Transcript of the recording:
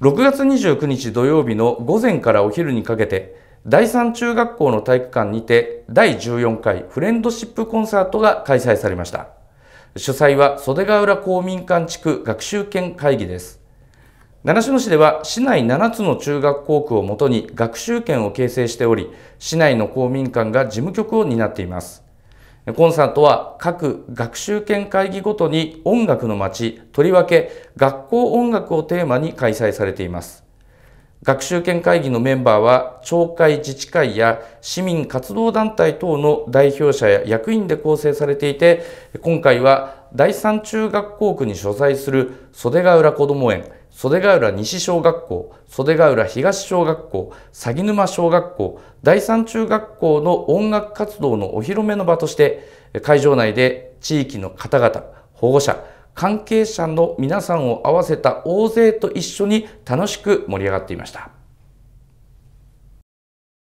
6月29日土曜日の午前からお昼にかけて第三中学校の体育館にて第14回フレンドシップコンサートが開催されました主催は袖ヶ浦公民館地区学習研会議です習志野市では市内7つの中学校区をもとに学習権を形成しており市内の公民館が事務局を担っていますコンサートは各学習研会議ごとに音楽の街、とりわけ学校音楽をテーマに開催されています。学習研会議のメンバーは、町会自治会や市民活動団体等の代表者や役員で構成されていて、今回は第三中学校区に所在する袖ヶ浦こども園、袖ヶ浦西小学校、袖ヶ浦東小学校、鷺沼小学校、第三中学校の音楽活動のお披露目の場として、会場内で地域の方々、保護者、関係者の皆さんを合わせた大勢と一緒に楽しく盛り上がっていました。